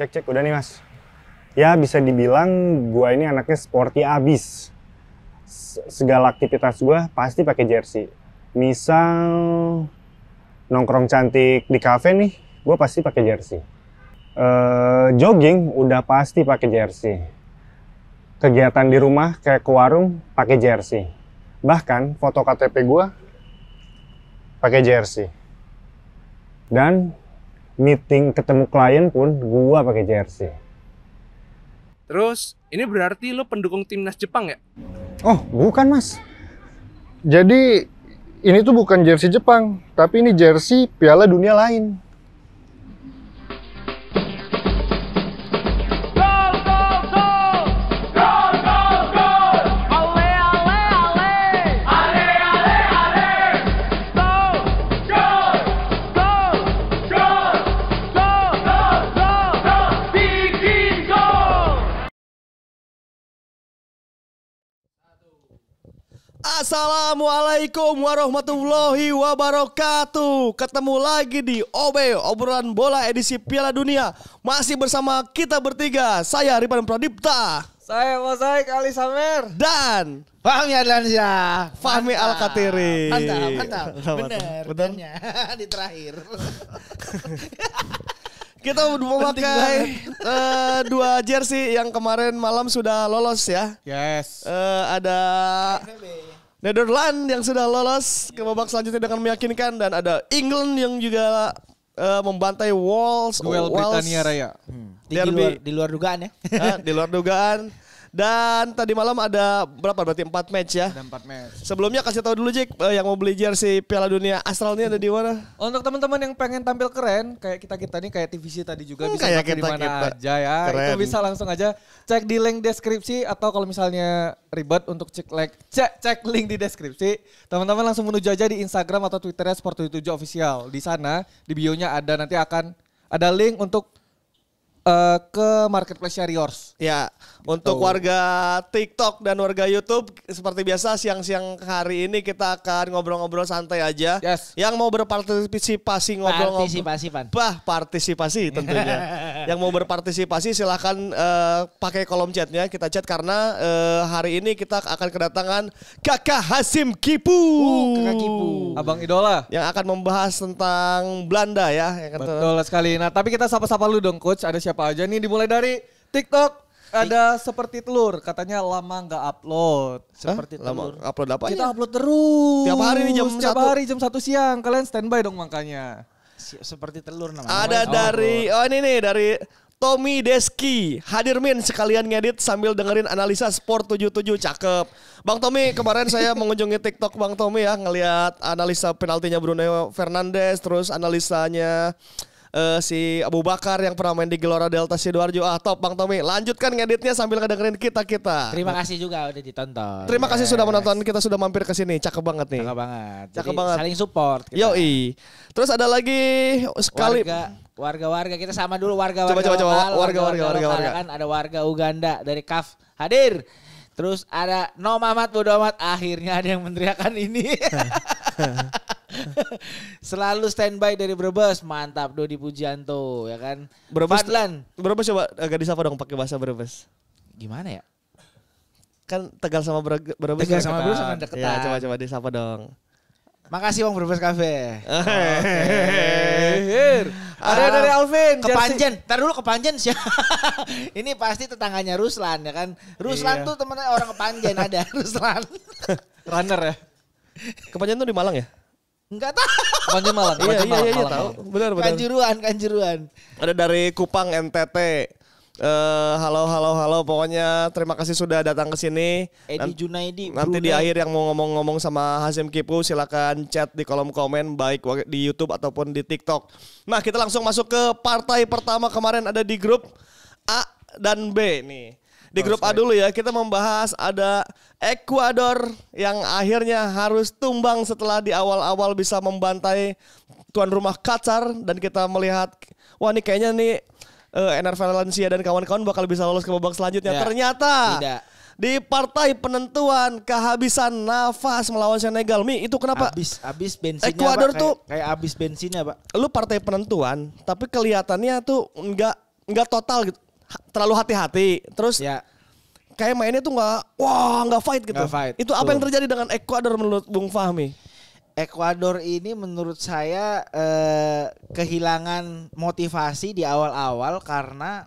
Cek cek udah nih mas. Ya bisa dibilang gua ini anaknya sporty abis. Segala aktivitas gua pasti pakai jersey. Misal nongkrong cantik di kafe nih, gua pasti pakai jersey. e, jogging udah pasti pakai jersey. Kegiatan di rumah kayak ke warung pakai jersey. Bahkan foto KTP gua pakai jersey. Dan meeting ketemu klien pun gua pakai jersey. Terus ini berarti lo pendukung timnas Jepang ya? Oh bukan mas. Jadi ini tuh bukan jersey Jepang, tapi ini jersey Piala Dunia lain. Assalamualaikum warahmatullahi wabarakatuh. Ketemu lagi di OB obrolan bola edisi Piala Dunia. Masih bersama kita bertiga. Saya Ripan Pradipta. Saya Mosaik Ali Samer. Dan Fahmi Adlansyah. Fahmi Al Katiri. Mantap, mantap. Benar, Benarnya di terakhir. kita memakai uh, dua jersey yang kemarin malam sudah lolos ya. Yes. Uh, ada Netherlands yang sudah lolos ke babak selanjutnya dengan meyakinkan dan ada England yang juga uh, membantai Wales. Duel Wales. Britania Raya. Hmm. Di, di, luar, di luar dugaan ya. Nah, di luar dugaan. Dan tadi malam ada berapa berarti empat match ya? Ada 4 match. Sebelumnya kasih tahu dulu Jik eh, yang mau beli jersey Piala Dunia Astral ini ada di mana? Untuk teman-teman yang pengen tampil keren kayak kita-kita nih kayak TVC tadi juga hmm, bisa kayak kita, kita. aja ya. Keren. Itu bisa langsung aja cek di link deskripsi atau kalau misalnya ribet untuk cek like cek cek link di deskripsi. Teman-teman langsung menuju aja di Instagram atau Twitternya Sport77 official. Di sana di bio-nya ada nanti akan ada link untuk uh, ke marketplace Yours. Ya, Gitu. Untuk oh. warga TikTok dan warga YouTube seperti biasa siang-siang hari ini kita akan ngobrol-ngobrol santai aja. Yes. Yang mau berpartisipasi ngobrol-ngobrol. Partisipasi, Pan. Bah, partisipasi tentunya. Yang mau berpartisipasi silahkan uh, eh, pakai kolom chatnya kita chat karena uh, hari ini kita akan kedatangan Kakak Hasim Kipu. Uh, Kakak Kipu. Abang idola. Yang akan membahas tentang Belanda ya. Yang Betul sekali. Nah, tapi kita sapa-sapa lu dong coach. Ada siapa aja nih dimulai dari TikTok ada seperti telur katanya lama nggak upload seperti Hah? telur lama upload apa kita iya. upload terus tiap hari nih jam tiap hari jam satu siang kalian standby dong makanya seperti telur namanya ada namanya. dari oh, oh ini nih dari Tommy Deski hadir min sekalian ngedit sambil dengerin analisa sport 77 cakep. Bang Tommy kemarin saya mengunjungi TikTok Bang Tommy ya ngelihat analisa penaltinya Bruno Fernandes terus analisanya uh, si Abu Bakar yang pernah main di Gelora Delta Sidoarjo. Ah, top Bang Tommy. Lanjutkan ngeditnya sambil ngedengerin kita-kita. Terima kasih juga udah ditonton. Terima yes. kasih sudah menonton. Kita sudah mampir ke sini. Cakep banget nih. Cakep banget. Cakep Jadi, banget. Saling support. Kita. Yoi. Terus ada lagi sekali warga-warga kita sama dulu warga-warga. Coba coba coba warga-warga warga-warga. Ya kan ada warga Uganda dari KAF hadir. Terus ada No Mamat akhirnya ada yang meneriakan ini. Selalu standby dari Brebes, mantap Dodi Pujianto ya kan. Brebes Fadlan. Brebes coba agak disapa dong pakai bahasa Brebes. Gimana ya? Kan Tegal sama Brebes. Tegal kan? sama Brebes kan deketan. Ya, coba coba disapa dong. Makasih Bang Brebes Cafe. Ada dari Alvin. Kepanjen. Ntar dulu Kepanjen sih. Ini pasti tetangganya Ruslan ya kan. Ruslan iya. tuh temennya orang Kepanjen ada Ruslan. Runner ya. Kepanjen tuh di Malang ya? Enggak tahu. Banjarmalan. Iya, iya, iya, iya tahu. Benar, benar. Kanjuruan, Kanjuruan. Ada dari Kupang NTT. Uh, eh, halo, halo, halo. Pokoknya terima kasih sudah datang ke sini. Edi Junaidi. Nanti di akhir yang mau ngomong-ngomong sama Hasim Kipu silakan chat di kolom komen baik di YouTube ataupun di TikTok. Nah, kita langsung masuk ke partai pertama kemarin ada di grup A dan B nih. Di grup A dulu ya, kita membahas ada Ekuador yang akhirnya harus tumbang setelah di awal-awal bisa membantai tuan rumah Qatar dan kita melihat wah ini kayaknya nih uh, eh, NR Valencia dan kawan-kawan bakal bisa lolos ke babak selanjutnya. Ya. Ternyata tidak. Di partai penentuan kehabisan nafas melawan Senegal. Mi, itu kenapa? Habis habis bensinnya. Ekuador tuh kayak, kayak habis bensinnya, Pak. Lu partai penentuan, tapi kelihatannya tuh enggak enggak total gitu terlalu hati-hati terus ya. kayak mainnya tuh nggak wah nggak fight gitu gak fight. itu apa tuh. yang terjadi dengan Ekuador menurut Bung Fahmi Ekuador ini menurut saya eh, kehilangan motivasi di awal-awal karena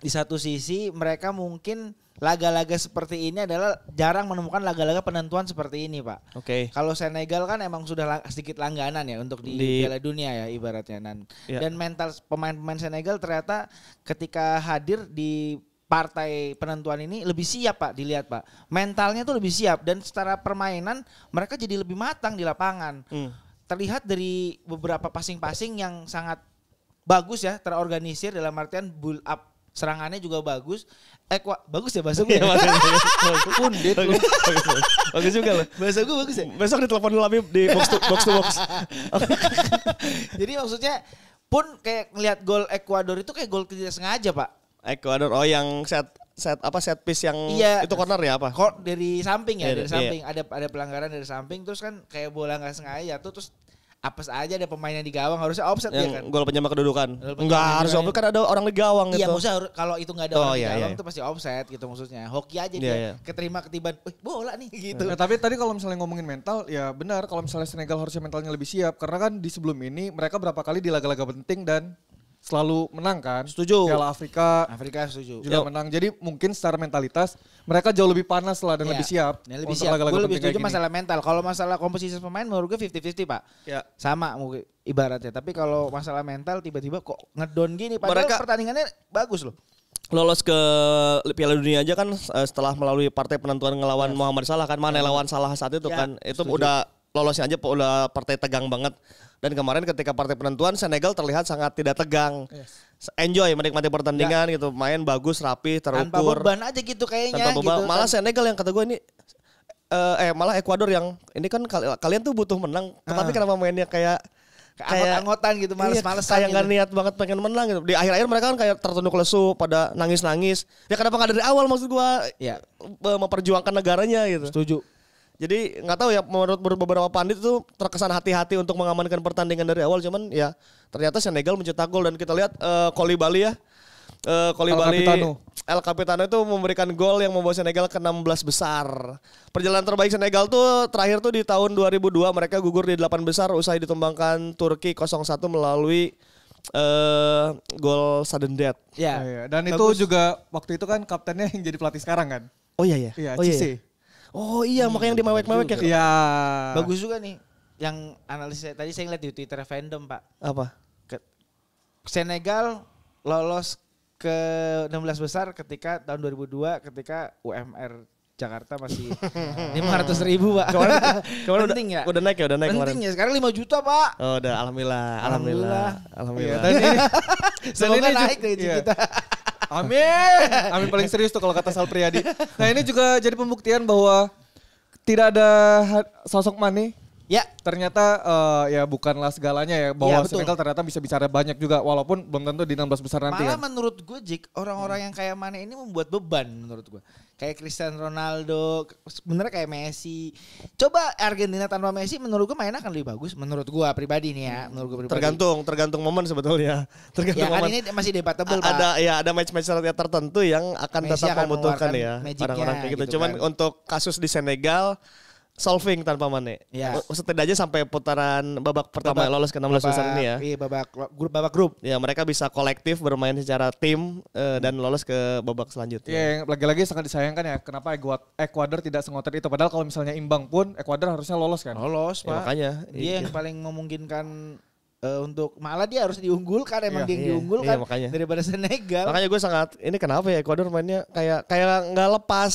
di satu sisi mereka mungkin laga-laga seperti ini adalah jarang menemukan laga-laga penentuan seperti ini, Pak. Oke. Okay. Kalau Senegal kan emang sudah sedikit langganan ya untuk di, di Dunia ya ibaratnya dan yeah. dan mental pemain-pemain Senegal ternyata ketika hadir di partai penentuan ini lebih siap pak dilihat pak mentalnya tuh lebih siap dan secara permainan mereka jadi lebih matang di lapangan hmm. terlihat dari beberapa passing-passing yang sangat bagus ya terorganisir dalam artian build up serangannya juga bagus Eh, bagus ya bahasa gue. Ya? Iya, Pundit gue Bagus juga loh. Bahasa gue bagus ya. Besok ditelepon lu di box to box. To box. Jadi maksudnya pun kayak ngelihat gol Ecuador itu kayak gol tidak sengaja, Pak. Ekuador oh yang set set apa set piece yang iya, itu corner ya apa? Kok dari samping ya, iya, dari, dari iya. samping iya. ada ada pelanggaran dari samping terus kan kayak bola nggak sengaja tuh terus apa aja ada pemain yang di gawang harusnya offset yang ya kan. Gol penyama kedudukan. Enggak, harus offset kan ada orang di gawang iya, gitu. Iya, maksudnya kalau itu enggak ada oh, orang iya, di gawang iya. itu pasti offset gitu maksudnya. Hoki aja iya, dia iya. keterima ketiban, "Wih, bola nih." gitu. Nah, tapi tadi kalau misalnya ngomongin mental, ya benar kalau misalnya Senegal harusnya mentalnya lebih siap karena kan di sebelum ini mereka berapa kali di laga-laga penting dan selalu menang kan? Setuju. Piala Afrika. Afrika setuju. Juga Yo. menang. Jadi mungkin secara mentalitas mereka jauh lebih panas lah dan ya. lebih siap. Ya, lebih siap. Gue lebih setuju masalah mental. Kalau masalah komposisi pemain menurut gue 50-50 pak. Ya. Sama mungkin ibaratnya. Tapi kalau masalah mental tiba-tiba kok ngedon gini. Padahal mereka, pertandingannya bagus loh. Lolos ke Piala Dunia aja kan eh, setelah melalui partai penentuan ngelawan yes. Iya. Muhammad Salah kan. Mana yes. Iya. lawan Salah saat itu yes. Iya. kan. Itu setuju. udah lolosnya aja udah partai tegang banget. Dan kemarin ketika partai penentuan Senegal terlihat sangat tidak tegang. Yes. Enjoy menikmati pertandingan ya. gitu, main bagus, rapi, terukur. Tanpa beban aja gitu kayaknya. Tanpa beban. Gitu kan. malah Senegal yang kata gue ini uh, eh malah Ekuador yang ini kan kalian tuh butuh menang, tetapi uh. kenapa mainnya kayak kayak anggotan gitu males malas iya, kayak nggak gitu. niat banget pengen menang gitu di akhir-akhir mereka kan kayak tertunduk lesu pada nangis-nangis ya kenapa nggak dari awal maksud gua ya memperjuangkan negaranya gitu setuju jadi nggak tahu ya menurut beberapa pandit itu terkesan hati-hati untuk mengamankan pertandingan dari awal cuman ya ternyata Senegal mencetak gol dan kita lihat uh, Koli Bali ya. Uh, Koli Bali El Capitano itu memberikan gol yang membawa Senegal ke 16 besar. Perjalanan terbaik Senegal tuh terakhir tuh di tahun 2002 mereka gugur di 8 besar usai ditumbangkan Turki 0-1 melalui uh, gol sudden death. Ya. Oh, iya. Dan Bagus. itu juga waktu itu kan kaptennya yang jadi pelatih sekarang kan? Oh iya iya. Iya, oh, iya. Oh iya hmm, makanya yang dimewek-mewek ya. Iya. Bagus juga nih. Yang analisis tadi saya ngeliat di Twitter fandom pak. Apa? Ke, Senegal lolos ke 16 besar ketika tahun 2002 ketika UMR Jakarta masih 500 ribu pak. Kemarin, kemarin penting ya. Udah naik ya, udah naik. kemarin. ya. Sekarang 5 juta pak. Oh udah, alhamdulillah, alhamdulillah, alhamdulillah. alhamdulillah. Ya, tadi, semoga naik gaji ya. kita. Amin. Amin paling serius tuh kalau kata Sal Priyadi. Nah ini juga jadi pembuktian bahwa tidak ada sosok mani. Ya. Ternyata uh, ya bukanlah segalanya ya bahwa ya, Senegal ternyata bisa bicara banyak juga walaupun belum tentu di 16 besar nanti. Malah ya. menurut gue Jik orang-orang hmm. yang kayak Mane ini membuat beban menurut gue kayak Cristiano Ronaldo, sebenarnya kayak Messi. Coba Argentina tanpa Messi menurut gue mainnya akan lebih bagus menurut gua pribadi nih ya, menurut gua pribadi. Tergantung, tergantung momen sebetulnya. Tergantung ya, momen. ini masih debatable, A- Pak. Ada ya ada match-match tertentu yang akan Messi tetap akan membutuhkan ya orang-orang kayak gitu. gitu Cuman kan. untuk kasus di Senegal solving tanpa Mane. Ya. Yeah. Oh, setidaknya sampai putaran babak pertama babak, lolos ke 16 besar ini ya. Iya, babak grup babak grup. Ya, mereka bisa kolektif bermain secara tim uh, dan lolos ke babak selanjutnya. Iya, lagi-lagi sangat disayangkan ya kenapa Ekuador tidak sengotot itu padahal kalau misalnya imbang pun Ekuador harusnya lolos kan. Lolos, Ya, makanya. Dia iya. yang paling memungkinkan uh, untuk malah dia harus diunggulkan emang iya, dia yang iya, diunggulkan iya, makanya. daripada Senegal. Makanya gue sangat ini kenapa ya Ecuador mainnya kayak kayak nggak lepas.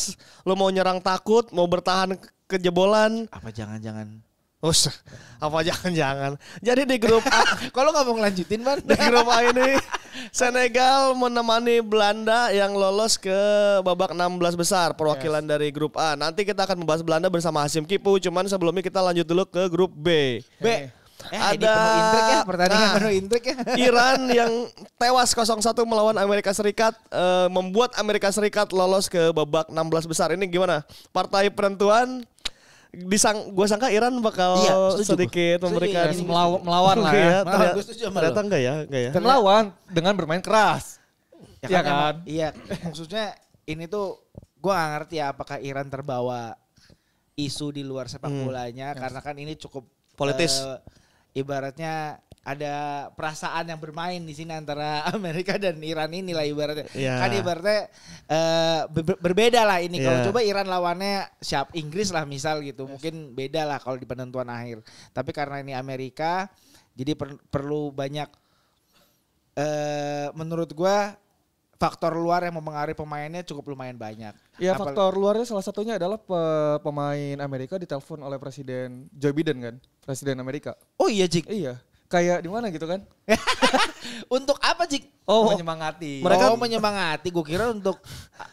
Lo mau nyerang takut, mau bertahan kejebolan. Apa jangan-jangan Us, apa jangan-jangan. Jadi di grup A, kalau nggak mau ngelanjutin man. Di grup A ini Senegal menemani Belanda yang lolos ke babak 16 besar perwakilan yes. dari grup A. Nanti kita akan membahas Belanda bersama Hasim Kipu. Cuman sebelumnya kita lanjut dulu ke grup B. B. Eh, ada ya, nah, penuh intrik ya, nah, intrik ya. Iran yang tewas 0-1 melawan Amerika Serikat uh, membuat Amerika Serikat lolos ke babak 16 besar. Ini gimana? Partai penentuan disang gue sangka Iran bakal iya, sedikit memberikan ya, melawan, melawan lah iya, ya. Malah, ternyata, setuju sama ternyata enggak ya, enggak ya. Melawan dengan bermain keras. Ya, ya kan? kan? iya, maksudnya ini tuh gue gak ngerti ya apakah Iran terbawa isu di luar sepak hmm. bolanya hmm. karena kan ini cukup politis. Uh, ibaratnya ada perasaan yang bermain di sini antara Amerika dan Iran ini lah ibaratnya. Yeah. Kan ibaratnya uh, eh, ber berbeda lah ini. Yeah. Kalau iya. coba Iran lawannya siap Inggris lah misal gitu, yes. mungkin beda lah kalau di penentuan akhir. Tapi karena ini Amerika, jadi per perlu banyak. Uh, menurut gue faktor luar yang mempengaruhi pemainnya cukup lumayan banyak. Ya Apal faktor luarnya salah satunya adalah pe pemain Amerika ditelepon oleh Presiden Joe Biden kan, Presiden Amerika. Oh iya Jik. Iya kayak di mana gitu kan? untuk apa sih? Oh, menyemangati. Mereka oh, menyemangati. Gue kira untuk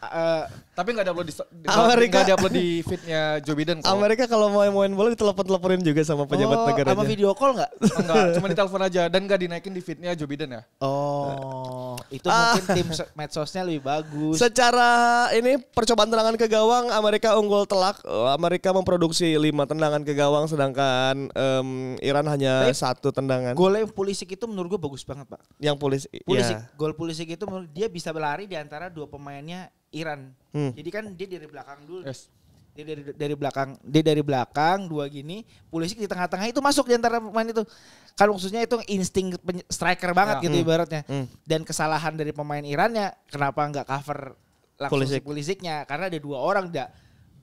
uh, tapi nggak ada upload di Amerika. Gak ada upload di fitnya Joe Biden. Kok. Amerika kalau mau main bola ditelepon-teleponin juga sama pejabat oh, negara. Sama video call nggak? Enggak, cuma ditelepon aja dan nggak dinaikin di fitnya Joe Biden ya. Oh, eh, itu mungkin tim medsosnya lebih bagus. Secara ini percobaan tendangan ke gawang Amerika unggul telak. Amerika memproduksi lima tendangan ke gawang sedangkan um, Iran hanya satu tendangan Kan? Gol yang Pulisic itu menurut gue bagus banget, Pak. Yang Pulisic. Pulisic, ya. gol Pulisic itu menurut dia bisa berlari di antara dua pemainnya Iran. Hmm. Jadi kan dia dari belakang dulu. Yes. Dia dari dari belakang, dia dari belakang dua gini, Pulisic di tengah-tengah itu masuk di antara pemain itu. Kan maksudnya itu insting striker banget ya, gitu hmm. ibaratnya. Hmm. Dan kesalahan dari pemain Irannya kenapa nggak cover langsung Pulisic. si karena ada dua orang tidak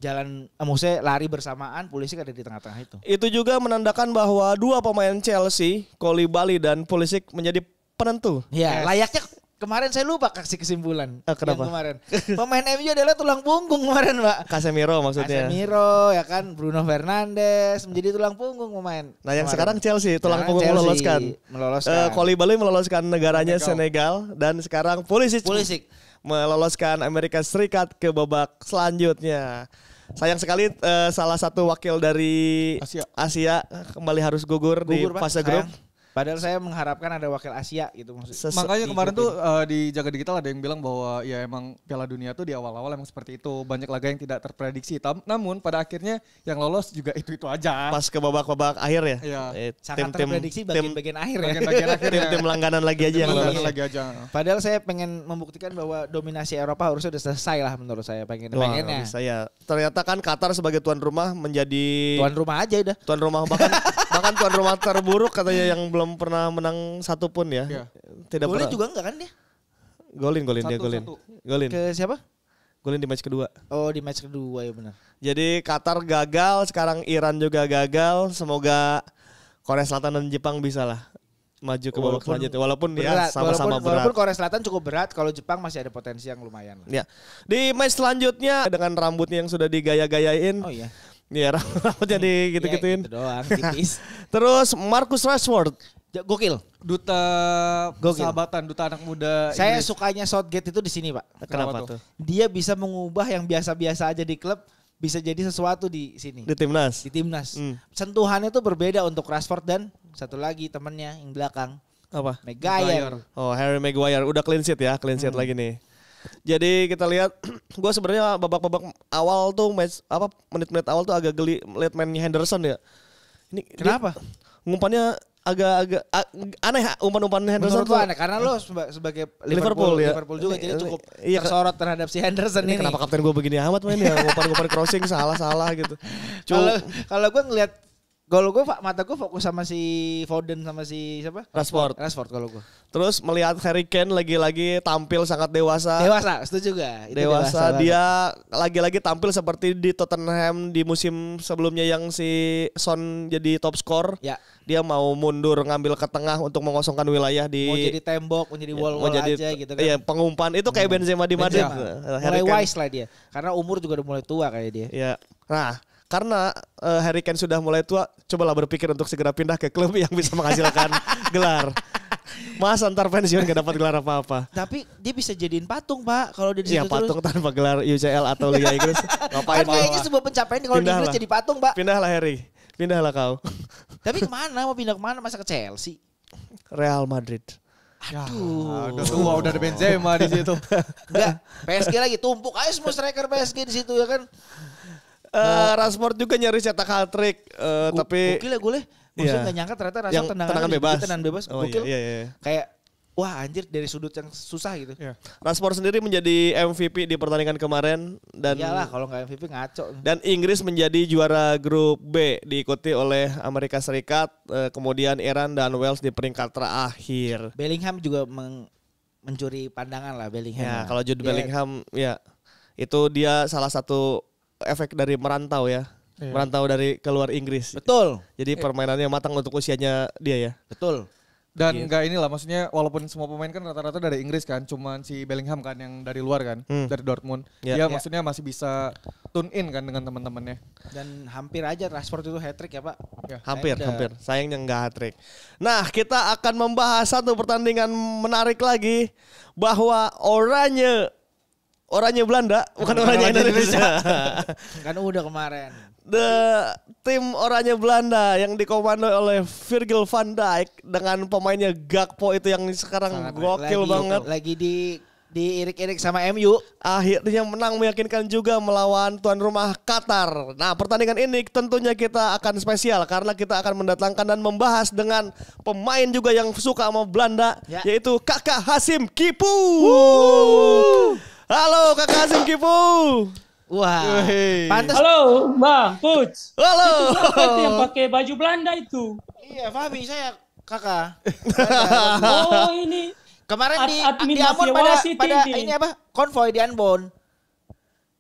jalan eh, maksudnya lari bersamaan polisi kan ada di tengah-tengah itu. Itu juga menandakan bahwa dua pemain Chelsea, Bali dan Pulisic menjadi penentu. Iya, yes. layaknya kemarin saya lupa kasih kesimpulan. Eh, kenapa? kemarin. Pemain MU adalah tulang punggung kemarin, Pak. Casemiro maksudnya. Casemiro ya kan, Bruno Fernandes menjadi tulang punggung pemain. Nah, yang kemarin. sekarang Chelsea tulang sekarang punggung Chelsea meloloskan. Meloloskan. Uh, Koulibaly meloloskan negaranya Senegal. Senegal dan sekarang Pulisic. Pulisic meloloskan Amerika Serikat ke babak selanjutnya sayang sekali uh, salah satu wakil dari Asia, Asia kembali harus gugur, gugur di fase grup. Sayang. Padahal saya mengharapkan ada wakil Asia gitu maksudnya. Makanya iya, kemarin iya. tuh uh, di Jaga Digital ada yang bilang bahwa ya emang Piala Dunia tuh di awal-awal emang seperti itu. Banyak laga yang tidak terprediksi. Tam namun pada akhirnya yang lolos juga itu-itu aja. Pas ke babak-babak akhir ya. Iya. Eh, tim, terprediksi bagian-bagian akhir ya. Bagian akhir ya. tim, tim langganan lagi aja yang lolos. Iya. lagi aja. Padahal saya pengen membuktikan bahwa dominasi Eropa harusnya sudah selesai lah menurut saya pengen Wah, pengennya. Bisa ya. Ternyata kan Qatar sebagai tuan rumah menjadi tuan rumah aja udah. Tuan rumah bahkan bahkan tuan rumah terburuk katanya yang belum pernah menang satu pun ya. ya. Tidak golin pernah. juga enggak kan dia? Golin, golin satu, dia golin. Satu. Golin. Ke siapa? Golin di match kedua. Oh, di match kedua ya benar. Jadi Qatar gagal, sekarang Iran juga gagal. Semoga Korea Selatan dan Jepang bisa lah maju ke babak selanjutnya walaupun ya, berat, ya sama-sama berat. Walaupun Korea Selatan cukup berat, kalau Jepang masih ada potensi yang lumayan lah. Ya. Di match selanjutnya dengan rambutnya yang sudah digaya-gayain. Oh iya. Iya, rambutnya jadi iya, gitu-gituin. gitu doang, Terus Marcus Rashford. Gokil. Duta Gokil. sahabatan, duta anak muda. Saya Inggris. sukanya Southgate itu di sini, Pak. Kenapa, Kenapa tuh? Dia bisa mengubah yang biasa-biasa aja di klub bisa jadi sesuatu di sini. Di timnas. Di timnas. Hmm. Sentuhannya tuh berbeda untuk Rashford dan satu lagi temennya yang belakang. Apa? Maguire. Oh, Harry Maguire. Udah clean sheet ya, clean sheet hmm. lagi nih. Jadi kita lihat gue sebenarnya babak-babak awal tuh match apa menit-menit awal tuh agak geli lihat mainnya Henderson ya. Ini kenapa? Dia, umpannya agak-agak aneh umpan-umpan Henderson tuh aneh karena lo seba, sebagai Liverpool, Liverpool, ya. Liverpool juga jadi iya, cukup iya, tersorot terhadap si Henderson ini. ini. Kenapa kapten gue begini amat mainnya umpan-umpan crossing salah-salah gitu. Kalau kalau gue ngeliat kalau gue mata gue fokus sama si Foden sama si siapa? Rashford. Rashford kalau gue. Terus melihat Harry Kane lagi-lagi tampil sangat dewasa. Dewasa, setuju gak? Itu dewasa, dewasa dia lagi-lagi tampil seperti di Tottenham di musim sebelumnya yang si Son jadi top score. Ya. Dia mau mundur ngambil ke tengah untuk mengosongkan wilayah di mau jadi tembok, mau jadi ya, wall wall mau aja gitu kan. Iya, pengumpan itu kayak hmm. Benzema di Madrid. Benzema. Mulai wise lah dia. Karena umur juga udah mulai tua kayak dia. Iya. Nah, karena uh, Harry Kane sudah mulai tua, cobalah berpikir untuk segera pindah ke klub yang bisa menghasilkan gelar. Mas antar pensiun gak dapat gelar apa-apa. Tapi dia bisa jadiin patung pak kalau dia di iya, situ ya, patung terus. tanpa gelar UCL atau Liga Inggris. Ngapain? Kan kayaknya sebuah pencapaian kalau di Inggris jadi patung pak. Pindahlah Harry, pindahlah kau. Tapi kemana mau pindah kemana masa ke Chelsea? Real Madrid. Aduh. Aduh. Ya, udah tua, udah ada Benzema di situ. Enggak, PSG lagi tumpuk aja semua striker PSG di situ ya kan. Uh, Rashford juga nyaris cetak hat trick uh, eh, tapi gokil ya gue ya? Maksudnya yeah. gak nyangka ternyata Rashford tenangan tendangan, bebas. Tenangan bebas. Oh, iya, gokil. Iya, iya, iya. Kayak wah anjir dari sudut yang susah gitu. Yeah. Rashford sendiri menjadi MVP di pertandingan kemarin dan iyalah kalau nggak MVP ngaco. Dan Inggris menjadi juara grup B diikuti oleh Amerika Serikat, eh, kemudian Iran dan Wales di peringkat terakhir. Bellingham juga meng mencuri pandangan lah Bellingham. Ya, kalau Jude iya. Bellingham ya itu dia salah satu efek dari merantau ya. Iya. Merantau dari keluar Inggris. Betul. Jadi iya. permainannya matang untuk usianya dia ya. Betul. Dan enggak gitu. gak inilah maksudnya walaupun semua pemain kan rata-rata dari Inggris kan, cuman si Bellingham kan yang dari luar kan, hmm. dari Dortmund. Yeah. Dia yeah. maksudnya masih bisa tune in kan dengan teman-temannya. Dan hampir aja Rashford itu hat trick ya, Pak. Ya. Hampir, Sayang hampir. Sayangnya enggak hat trick. Nah, kita akan membahas satu pertandingan menarik lagi bahwa oranye orangnya Belanda, bukan orangnya Indonesia. kan udah kemarin. The tim orangnya Belanda yang dikomando oleh Virgil van Dijk dengan pemainnya Gakpo itu yang sekarang Sangat gokil lagi, banget. Lagi di diirik-irik sama MU. Akhirnya menang meyakinkan juga melawan tuan rumah Qatar. Nah pertandingan ini tentunya kita akan spesial karena kita akan mendatangkan dan membahas dengan pemain juga yang suka sama Belanda ya. yaitu kakak Hasim Kipu. Woo. Halo Kakak Azim Kipu. Wah, wow. pantas. Halo, Bang Puts. Halo. Itu itu yang pakai baju Belanda itu? Iya, Fabi, saya kakak. oh, ini. Kemarin di, di Ambon pada, pada ini apa? konvoi di Ambon.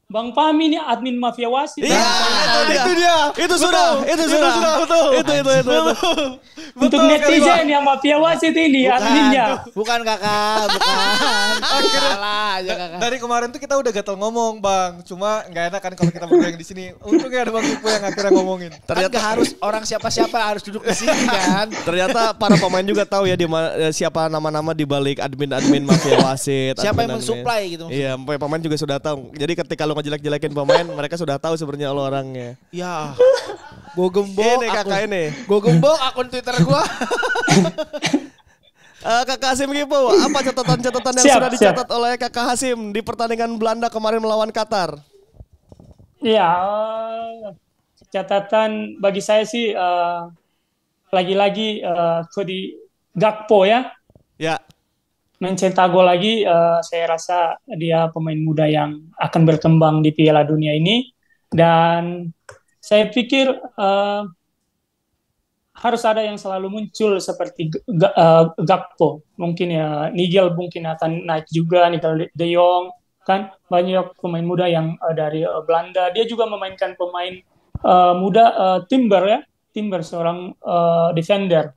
Bang Fahmi ini admin mafia wasit. Iya, nah, itu, dia. Itu betul, sudah, itu iya. sudah, sudah betul. Itu itu itu. itu. betul, Untuk netizen yang mafia wasit ini bukan, adminnya. Bukan kakak, bukan. Akhirnya, Salah aja Dari kemarin tuh kita udah gatel ngomong, Bang. Cuma nggak enak kan kalau kita berdua yang di sini. Untungnya ada Bang Kupu yang akhirnya ngomongin. Ternyata kan harus orang siapa-siapa harus duduk di sini kan. Ternyata para pemain juga tahu ya di eh, siapa nama-nama di balik admin-admin mafia wasit. Siapa yang mensuplai gitu Iya, pemain juga sudah tahu. Jadi ketika lu ngejelek jelek-jelekin pemain, mereka sudah tahu sebenarnya lo orangnya. Ya. Gue gembok. Ini kakak ini. Gue gembok akun Twitter gue. Uh, Kakak Hasim Kipo, apa catatan-catatan yang siap, sudah dicatat siap. oleh Kakak Hasim di pertandingan Belanda kemarin melawan Qatar? ya uh, catatan bagi saya sih uh, lagi-lagi uh, Cody Gakpo ya mencetak gol lagi uh, saya rasa dia pemain muda yang akan berkembang di Piala Dunia ini dan saya pikir uh, harus ada yang selalu muncul seperti uh, Gakpo mungkin ya Nigel mungkin akan naik juga Nigel De Jong kan banyak pemain muda yang uh, dari uh, Belanda dia juga memainkan pemain uh, muda uh, Timber ya Timber seorang uh, defender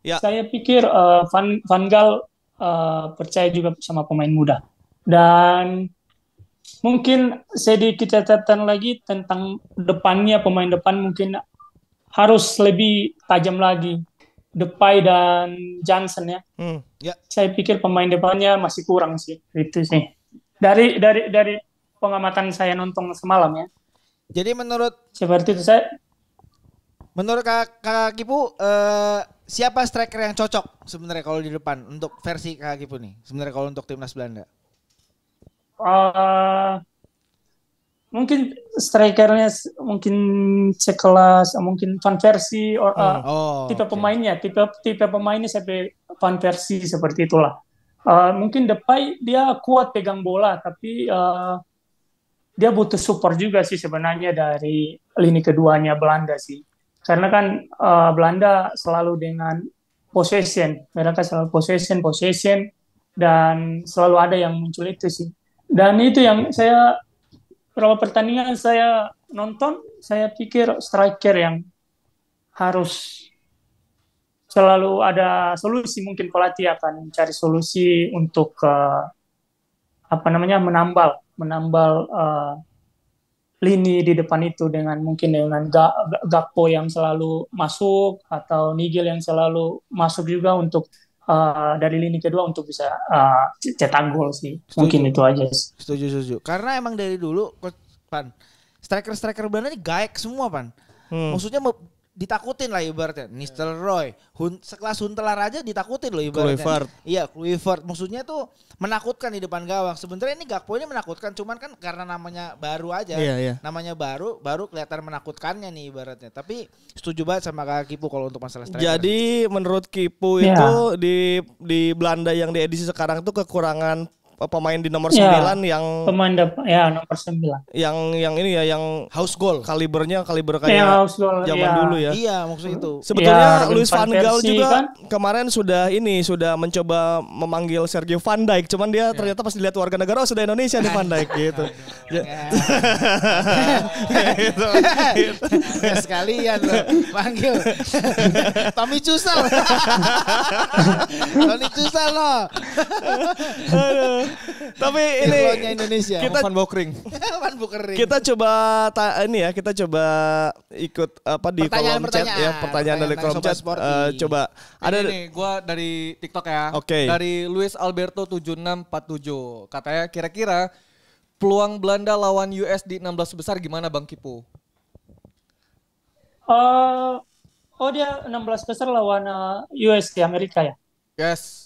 ya. saya pikir uh, Van Van Gaal Eh, percaya juga sama pemain muda. Dan mungkin sedikit catatan lagi tentang depannya pemain depan mungkin harus lebih tajam lagi. Depay dan Johnson ya. Hmm, ya. Saya pikir pemain depannya masih kurang sih itu sih. Dari dari dari pengamatan saya nonton semalam ya. Jadi menurut seperti itu saya menurut Kak, Kipu eh, siapa striker yang cocok sebenarnya kalau di depan untuk versi Kak Kipu nih? Sebenarnya kalau untuk timnas Belanda. Uh, mungkin strikernya mungkin sekelas mungkin fan versi or, uh, oh, oh, tipe okay. pemainnya tipe tipe pemainnya sampai fan versi seperti itulah uh, mungkin Depay dia kuat pegang bola tapi uh, dia butuh support juga sih sebenarnya dari lini keduanya Belanda sih karena kan uh, Belanda selalu dengan possession mereka selalu possession possession dan selalu ada yang muncul itu sih dan itu yang saya beberapa pertandingan saya nonton saya pikir striker yang harus selalu ada solusi mungkin pelatih akan mencari solusi untuk uh, apa namanya menambal menambal uh, lini di depan itu dengan mungkin dengan Gakpo yang selalu masuk atau Nigel yang selalu masuk juga untuk uh, dari lini kedua untuk bisa uh, cetak gol sih. Setuju. Mungkin itu aja. Setuju, setuju. Karena emang dari dulu Pan striker-striker Belanda ini gaek semua, Pan. Hmm. Maksudnya ditakutin lah ibaratnya. Iya. Mr. Roy, hun, sekelas Huntelar aja ditakutin loh ibaratnya. Kluivert. Iya, Kluivert. Maksudnya tuh menakutkan di depan gawang. Sebenarnya ini Gakpo ini menakutkan, cuman kan karena namanya baru aja. yeah, yeah. Namanya baru, baru kelihatan menakutkannya nih ibaratnya. Tapi setuju banget sama Kak Kipu kalau untuk masalah striker. Jadi menurut Kipu iya. itu di di Belanda yang di edisi sekarang tuh kekurangan pemain di nomor ya, 9 yang pemain ya nomor 9. Yang yang ini ya yang house goal. Kalibernya kaliber kayak ya, house goal, zaman ya. dulu ya. Iya, maksud itu. Hmm. Sebetulnya ya, Luis van Gaal juga kan? kemarin sudah ini sudah mencoba memanggil Sergio Van Dijk, cuman dia ya. ternyata pas dilihat warga negara oh sudah Indonesia nih Van Dijk gitu. Ya. gitu. Ya, sekalian loh panggil Tommy Cusal. Tommy Cusal loh. Tapi ini Indonesia. Kita Van Bokering. Van Bokering. Kita coba ta, ini ya, kita coba ikut apa di pertanyaan, kolom pertanyaan. chat ya, pertanyaan, dari kolom chat. Uh, coba ini ada nih gua dari TikTok ya. Oke. Okay. Dari Luis Alberto 7647. Katanya kira-kira peluang Belanda lawan US di 16 besar gimana Bang Kipu? Uh, oh dia 16 besar lawan uh, eh, US di Amerika ya? Yes.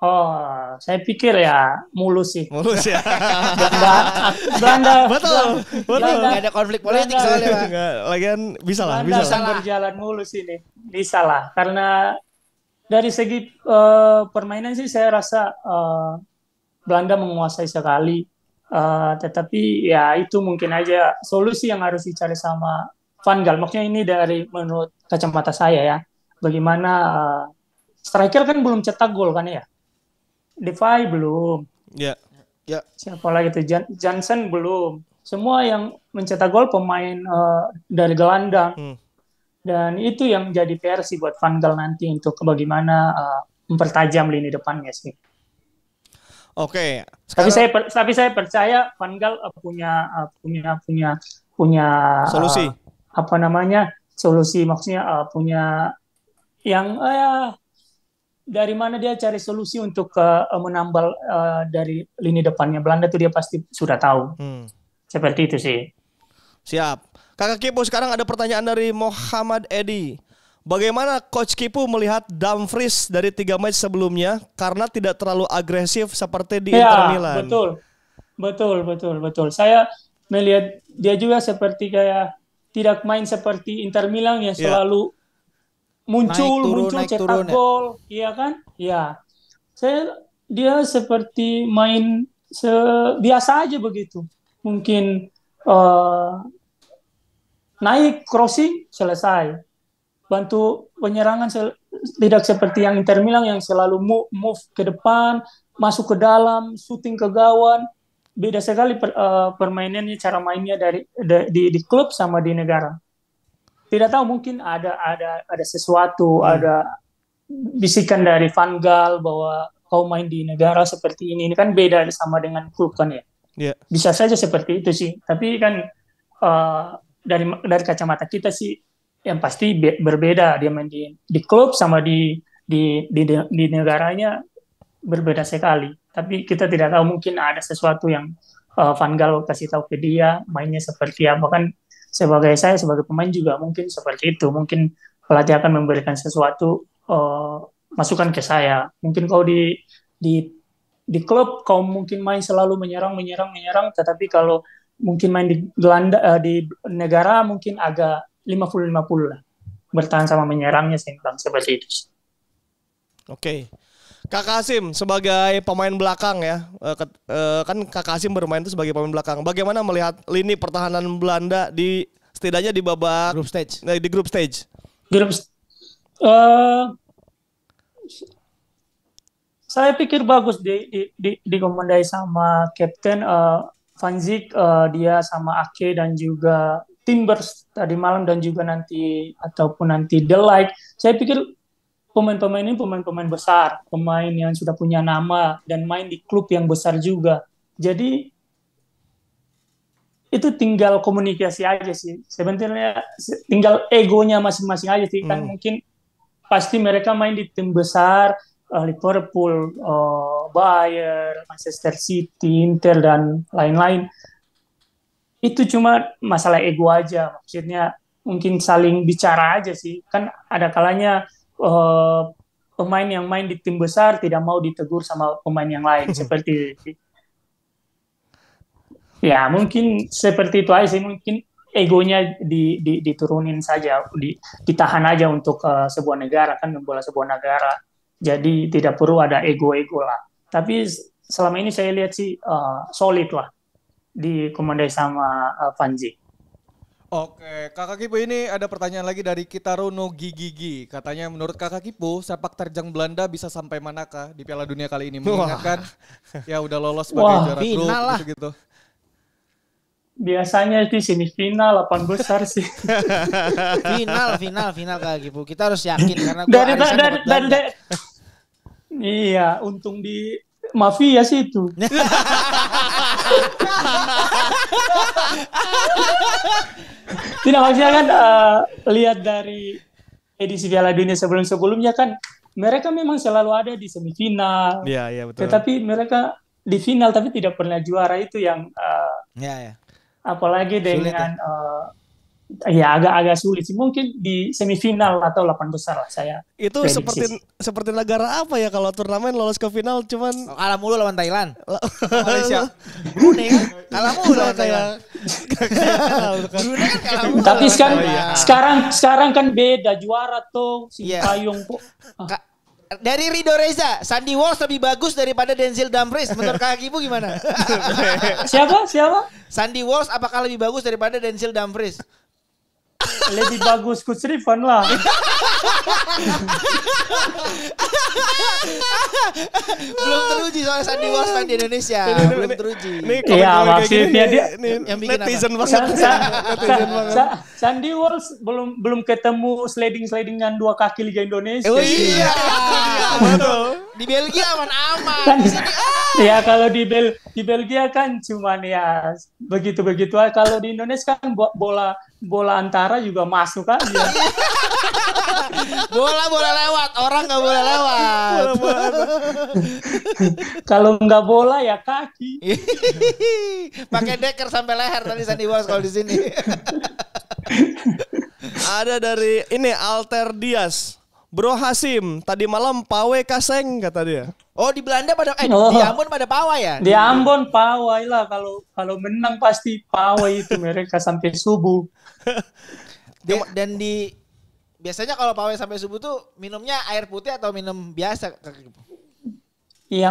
Oh, saya pikir ya mulus sih. Mulus ya. Belanda, Belanda. Betul, betul. Belanda, Gak ada konflik politik Belanda, soalnya. Pak. Enggak, lagian bisa lah, bisa. Lah. berjalan mulus ini, bisa lah. Karena dari segi uh, permainan sih saya rasa uh, Belanda menguasai sekali. Uh, tetapi ya itu mungkin aja solusi yang harus dicari sama Van Gaal. Maksudnya ini dari menurut kacamata saya ya, bagaimana uh, striker kan belum cetak gol kan ya DeFi belum. Ya. Ya. Siapa lagi itu Johnson belum. Semua yang mencetak gol pemain uh, dari gelandang. Hmm. Dan itu yang jadi PR sih buat Van Gaal nanti untuk bagaimana uh, mempertajam lini depannya sih. Oke. Tapi saya per, tapi saya percaya Van Gaal eh, punya punya punya punya solusi. Uh, apa namanya? Solusi maksudnya uh, punya yang uh, dari mana dia cari solusi untuk uh, menambal uh, dari lini depannya Belanda tuh dia pasti sudah tahu. Hmm. Seperti itu sih. Siap. Kakak Kipu sekarang ada pertanyaan dari Muhammad Edi. Bagaimana Coach Kipu melihat Dumfries dari tiga match sebelumnya karena tidak terlalu agresif seperti di ya, Inter Milan? Betul, betul, betul, betul. Saya melihat dia juga seperti kayak tidak main seperti Inter Milan yang ya. selalu muncul naik, turun, muncul naik, cetak turun, ya. gol ya? iya kan ya saya dia seperti main se biasa aja begitu mungkin uh, naik crossing selesai bantu penyerangan sel tidak seperti yang Inter Milan yang selalu move, move ke depan masuk ke dalam shooting ke gawang beda sekali per, uh, permainannya cara mainnya dari de, di, di klub sama di negara tidak tahu mungkin ada ada ada sesuatu hmm. ada bisikan dari Van Gaal bahwa kau main di negara seperti ini ini kan beda sama dengan klub kan ya yeah. bisa saja seperti itu sih tapi kan uh, dari dari kacamata kita sih yang pasti be berbeda dia main di di klub sama di di di, di negaranya berbeda sekali tapi kita tidak tahu mungkin ada sesuatu yang uh, eh, Van Gaal kasih tahu ke dia mainnya seperti apa kan sebagai saya sebagai pemain juga mungkin seperti itu mungkin pelatih akan memberikan sesuatu uh, masukan ke saya mungkin kau di di di klub kau mungkin main selalu menyerang menyerang menyerang tetapi kalau mungkin main di Belanda uh, di negara mungkin agak 50-50 lah bertahan sama menyerangnya seimbang seperti itu Oke, Kak Asim sebagai pemain belakang ya, eh, eh, kan Kak Asim bermain itu sebagai pemain belakang. Bagaimana melihat lini pertahanan Belanda di setidaknya di babak group stage, eh, di grup stage? Grup, uh, saya pikir bagus di di, di dikomandai sama kapten uh, Van Zik, uh, dia sama Ake dan juga Timbers tadi malam dan juga nanti ataupun nanti The Light. Saya pikir pemain-pemain ini pemain-pemain besar, pemain yang sudah punya nama dan main di klub yang besar juga. Jadi itu tinggal komunikasi aja sih. Sebenarnya tinggal egonya masing-masing aja sih. Kan hmm. Kan mungkin pasti mereka main di tim besar, uh, Liverpool, uh, Bayern, Manchester City, Inter dan lain-lain. Itu cuma masalah ego aja. Maksudnya mungkin saling bicara aja sih. Kan ada kalanya uh, pemain yang main di tim besar tidak mau ditegur sama pemain yang lain seperti ya mungkin seperti itu aja sih mungkin egonya di, di, diturunin saja di, ditahan aja untuk uh, sebuah negara kan bola sebuah negara jadi tidak perlu ada ego-ego lah tapi selama ini saya lihat sih uh, solid lah di komandai sama uh, Panji Oke, Kakak Kipu ini ada pertanyaan lagi dari Kitaruno Gigi. Gigi. Katanya menurut Kakak Kipu, sepak terjang Belanda bisa sampai manakah di Piala Dunia kali ini? Mengingatkan Wah. ya udah lolos sebagai Wah, juara grup gitu, gitu. Biasanya di sini final 8 besar sih. final, final, final Kakak Kipu. Kita harus yakin karena gua dari, dari, dari, dari, Iya, untung di mafia sih itu. Tidak maksudnya kan uh, lihat dari edisi Piala Dunia sebelum-sebelumnya kan mereka memang selalu ada di semifinal. Iya, iya betul. Tetapi mereka di final tapi tidak pernah juara itu yang uh, ya, ya. apalagi dengan Sulit, ya? uh, ya agak-agak sulit sih. Mungkin di semifinal atau delapan besar lah saya. Itu prediksi. seperti seperti negara apa ya kalau turnamen lolos ke final cuman kalah mulu lawan Thailand. Malaysia. Brunei kalah mulu lawan Thailand. kan Tapi sekarang oh, iya. sekarang sekarang kan beda juara tuh si yeah. Payung kok. Ah. Dari Rido Reza, Sandy Walsh lebih bagus daripada Denzel Dumfries. Menurut Kak Ibu gimana? Siapa? Siapa? Sandy Walsh apakah lebih bagus daripada Denzel Dumfries? lebih bagus ku Srifan lah. belum teruji soal Sandy fan di Indonesia. belum teruji. Iya maksudnya dia yang bikin netizen banget. Sandi Wars belum belum ketemu sliding slidingan dua kaki Liga Indonesia. Oh iya. iya betul di Belgia aman-aman. Kan, ah. Ya kalau di Bel di Belgia kan cuma ya begitu-begitu Kalau di Indonesia kan bola bola antara juga masuk Ya. bola bola lewat, orang nggak boleh lewat. kalau nggak bola ya kaki. Pakai deker sampai leher tadi Sandy Wars kalau di sini. Ada dari ini Alter Dias. Bro Hasim, tadi malam pawe kaseng kata dia. Oh di Belanda pada eh oh. di Ambon pada pawai ya? Di Ambon pawai lah kalau kalau menang pasti pawai itu mereka sampai subuh. di, dan di biasanya kalau pawai sampai subuh tuh minumnya air putih atau minum biasa? Iya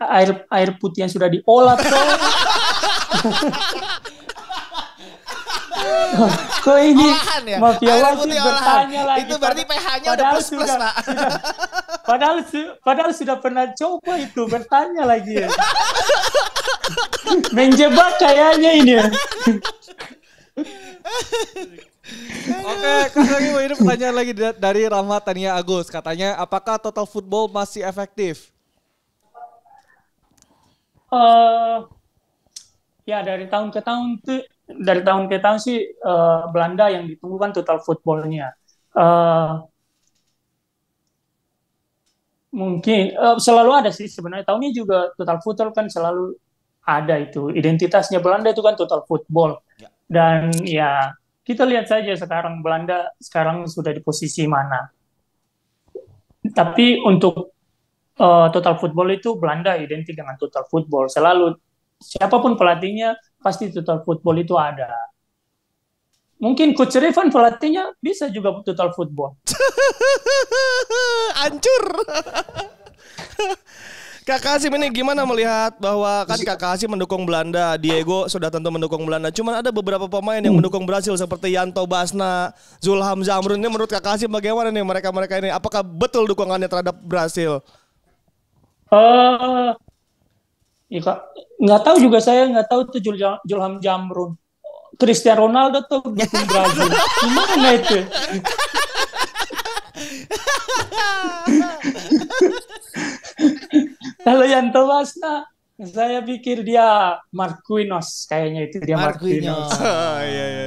air air putih yang sudah diolah tuh. Kok ini olahan ya? mafia air putih bertanya lagi. Itu berarti pH-nya udah plus plus sudah, pak. Sudah, padahal su padahal sudah pernah coba itu bertanya lagi. Ya. Menjebak kayaknya ini. Ya. Oke, Kak Sangi, ini pertanyaan lagi dari Rama Tania Agus. Katanya, apakah total football masih efektif? Uh, ya, dari tahun ke tahun tuh dari tahun ke tahun sih uh, Belanda yang ditunggu kan total footballnya. Uh, mungkin uh, selalu ada sih sebenarnya tahun ini juga total football kan selalu ada itu identitasnya Belanda itu kan total football ya. dan ya kita lihat saja sekarang Belanda sekarang sudah di posisi mana tapi untuk uh, total football itu Belanda identik dengan total football selalu siapapun pelatihnya pasti total football itu ada. Mungkin Coach Revan pelatihnya bisa juga total football. Hancur. Kakak Kasim ini gimana melihat bahwa kan Kakak Kasim mendukung Belanda, Diego sudah tentu mendukung Belanda. Cuman ada beberapa pemain yang hmm. mendukung Brasil seperti Yanto Basna, Zulham Zamrun. Ini menurut Kakak Kasim bagaimana nih mereka-mereka ini? Apakah betul dukungannya terhadap Brasil? Uh, eh, Ya kak, nggak tahu juga saya nggak tahu tuh Jul Julham Jamrun, Cristiano Ronaldo tuh dukung Brazil, gimana itu? Kalau yang Tawasna, saya pikir dia Marquinhos kayaknya itu dia Marquinhos. Marquinhos. Oh, iya, iya.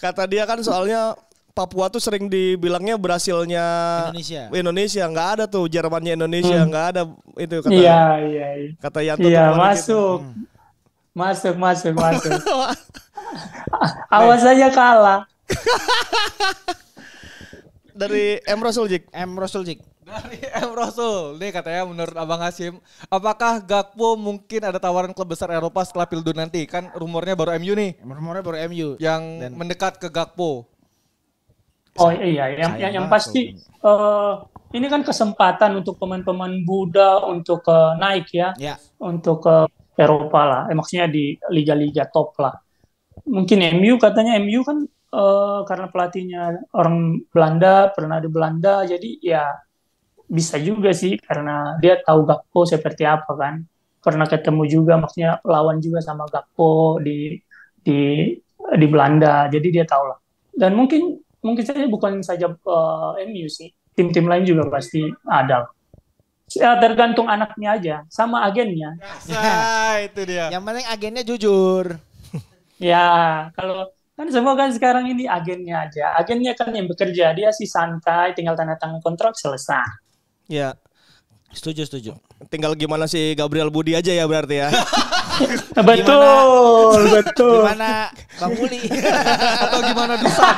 Kata dia kan soalnya Papua tuh sering dibilangnya berhasilnya Indonesia. Indonesia nggak ada tuh Jermannya Indonesia hmm. nggak ada itu kata. Iya iya. iya. Kata Yanto. Iya masuk. Hmm. masuk. Masuk masuk masuk. Awas aja kalah. Dari M Rosuljik. M Rosuljik. Dari M Rosul. Nih katanya menurut Abang Hasim, apakah Gakpo mungkin ada tawaran klub besar Eropa setelah Pildu nanti? Kan rumornya baru MU nih. Rumornya baru MU. Yang Dan... mendekat ke Gakpo. Oh iya, yang yang, yang pasti uh, ini kan kesempatan untuk pemain-pemain muda untuk uh, naik ya, ya. untuk ke uh, Eropa lah, eh, maksudnya di liga-liga top lah. Mungkin MU katanya MU kan uh, karena pelatihnya orang Belanda, pernah di Belanda, jadi ya bisa juga sih karena dia tahu Gakpo seperti apa kan. Pernah ketemu juga maksudnya lawan juga sama Gakpo di di di Belanda, jadi dia tahu lah. Dan mungkin mungkin saja bukan saja uh, eh, MU sih, tim-tim lain juga pasti ada. Ya, tergantung anaknya aja, sama agennya. Nah, itu dia. Yang penting agennya jujur. ya, kalau kan semua kan sekarang ini agennya aja. Agennya kan yang bekerja, dia sih santai, tinggal tanda tangan kontrak selesai. Ya. Setuju, setuju. Tinggal gimana sih Gabriel Budi aja ya berarti ya. betul, gimana, betul. Gimana Bang Muli? Atau gimana Dusan?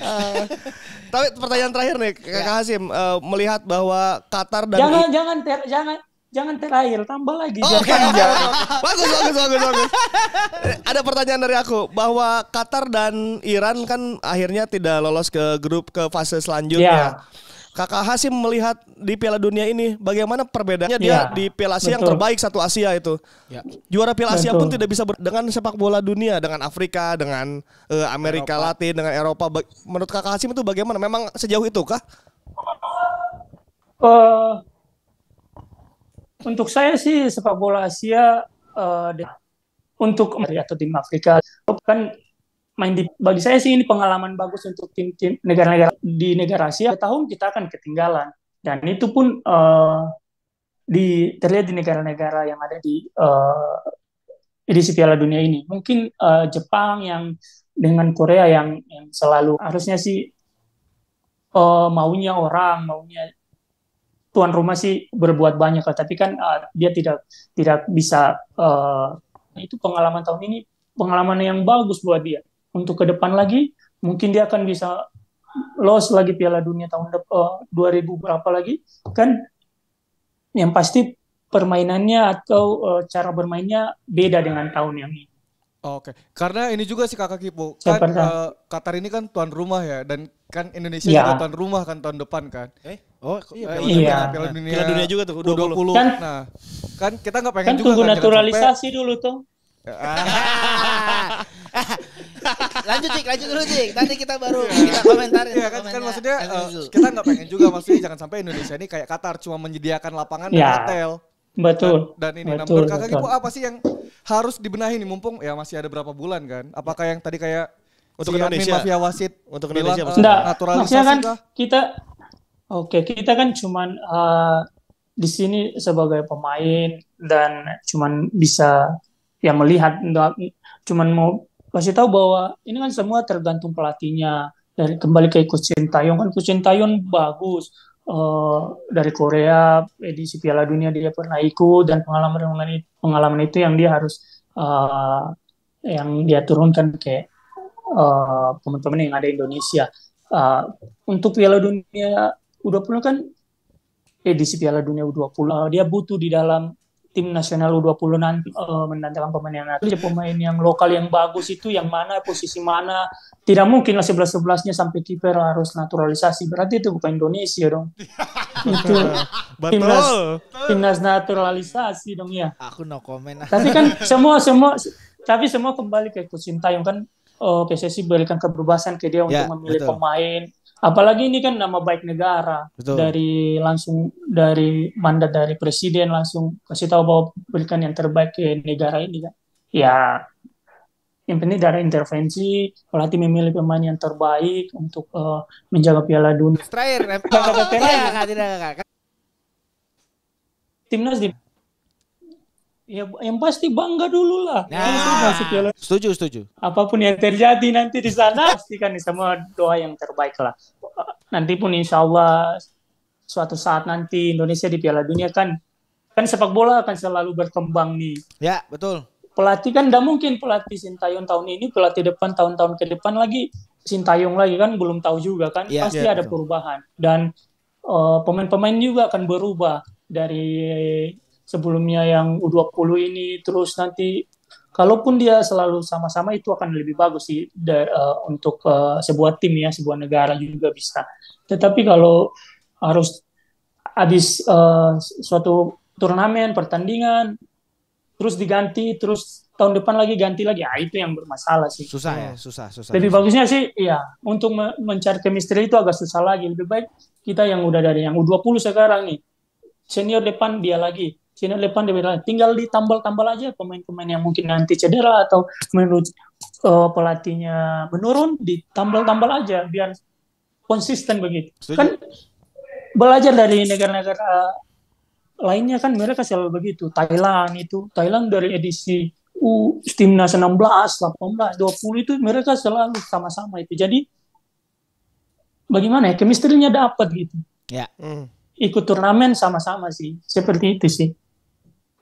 uh, tapi pertanyaan terakhir nih, Kak ya. Hasim uh, melihat bahwa Qatar dan Jangan, jangan, ter, jangan jangan terakhir tambah lagi oh, okay. Iya. bagus bagus bagus bagus ada pertanyaan dari aku bahwa Qatar dan Iran kan akhirnya tidak lolos ke grup ke fase selanjutnya yeah. Kakak Hasim melihat di Piala Dunia ini bagaimana perbedaannya dia ya, di Piala Asia betul. yang terbaik satu Asia itu. Ya. Juara Piala Asia betul. pun tidak bisa ber- dengan sepak bola dunia, dengan Afrika, dengan uh, Amerika Eropa. Latin, dengan Eropa. Ba- menurut Kakak Hasim itu bagaimana? Memang sejauh itu kah? Uh, untuk saya sih sepak bola Asia uh, untuk atau tim Afrika kan main di bagi saya sih ini pengalaman bagus untuk tim-tim negara-negara di negara Asia tahun kita akan ketinggalan dan itu pun uh, di terlihat di negara-negara yang ada di uh, edisi Piala Dunia ini mungkin uh, Jepang yang dengan Korea yang yang selalu harusnya sih uh, maunya orang maunya tuan rumah sih berbuat banyak tapi kan uh, dia tidak tidak bisa uh, itu pengalaman tahun ini pengalaman yang bagus buat dia untuk ke depan lagi mungkin dia akan bisa loss lagi Piala Dunia tahun uh, eh, 2000 berapa lagi kan yang pasti permainannya atau uh, cara bermainnya beda dengan tahun yang ini. Oke, karena ini juga sih kakak Kipo, kan uh, Qatar ini kan tuan rumah ya, dan kan Indonesia ya. juga tuan rumah kan tahun depan kan. Eh? Oh, oh iya, Piala, iya. Dunia, Piala, nah, Dunia, Piala Dunia juga tuh 20. 20. Kan, nah, kan kita nggak pengen kan juga tunggu kan naturalisasi dulu tuh. lanjut cik, lanjut dulu cik. Nanti kita baru iya. kita komentarin. Iya kan, kan maksudnya uh, kita nggak pengen juga maksudnya jangan sampai Indonesia ini kayak Qatar cuma menyediakan lapangan ya. dan iya. hotel. Betul. Dan, dan ini nah, betul, menurut kakak apa sih yang harus dibenahi nih mumpung ya masih ada berapa bulan kan? Apakah yang tadi kayak untuk si Indonesia mafia wasit untuk Indonesia bilang, eh, enggak, naturalisasi kan kah? kita oke okay, kita kan cuman uh, di sini sebagai pemain dan cuman bisa ya melihat cuman mau kasih tahu bahwa ini kan semua tergantung pelatihnya dari kembali ke ikut Sintayong kan Coach Sintayong bagus uh, dari Korea edisi Piala Dunia dia pernah ikut dan pengalaman pengalaman itu yang dia harus uh, yang dia turunkan ke uh, eh, pemain-pemain yang ada di Indonesia uh, untuk Piala Dunia U20 kan edisi Piala Dunia U20 uh, dia butuh di dalam tim nasional U20 nanti uh, mendatangkan pemain yang asli, pemain yang lokal yang bagus itu yang mana posisi mana. Tidak mungkin lah sebelas sebelasnya sampai kiper harus naturalisasi. Berarti itu bukan Indonesia dong. itu timnas timnas naturalisasi dong ya. Aku no komen. Tapi kan semua semua tapi semua kembali ke Coach Sintayong kan uh, eh, PSSI berikan kebebasan ke dia ya, untuk memilih betul. pemain apalagi ini kan nama baik negara Betul. dari langsung dari mandat dari presiden langsung kasih tahu bahwa berikan yang terbaik ke negara ini kan ya yang penting dari intervensi pelatih memilih pemain yang terbaik untuk uh, menjaga Piala Dunia. Terakhir, oh, oh, iya, Timnas di Ya, yang pasti bangga dulu lah. Nah, setuju, setuju. Apapun yang terjadi nanti di sana, pastikan nih semua doa yang terbaik lah. Nanti pun insya Allah suatu saat nanti Indonesia di Piala Dunia kan kan sepak bola akan selalu berkembang nih. Ya, betul. Pelatih kan tidak mungkin pelatih Sintayong tahun ini, pelatih depan tahun-tahun ke depan lagi Sintayong lagi kan belum tahu juga kan. Ya, pasti ya, ada betul. perubahan dan eh, pemain-pemain uh, pemain -pemain juga akan berubah dari sebelumnya yang U20 ini terus nanti kalaupun dia selalu sama-sama itu akan lebih bagus sih da, uh, untuk uh, sebuah tim ya sebuah negara juga bisa tetapi kalau harus habis uh, suatu turnamen pertandingan terus diganti terus tahun depan lagi ganti lagi ya itu yang bermasalah sih susah ya iya. susah susah lebih susah. bagusnya sih ya untuk mencari chemistry itu agak susah lagi lebih baik kita yang udah dari yang U20 sekarang nih senior depan dia lagi Cina depan di belakang. Tinggal ditambal-tambal aja pemain-pemain yang mungkin nanti cedera atau menurut uh, pelatihnya menurun, ditambal-tambal aja biar konsisten begitu. Setuju. Kan belajar dari negara-negara eh, lainnya kan mereka selalu begitu. Thailand itu, Thailand dari edisi U timnas 16, 18, 20 itu mereka selalu sama-sama itu. Jadi bagaimana ya kemistrinya dapat gitu. Ya. Mm. Ikut turnamen sama-sama sih. Seperti itu sih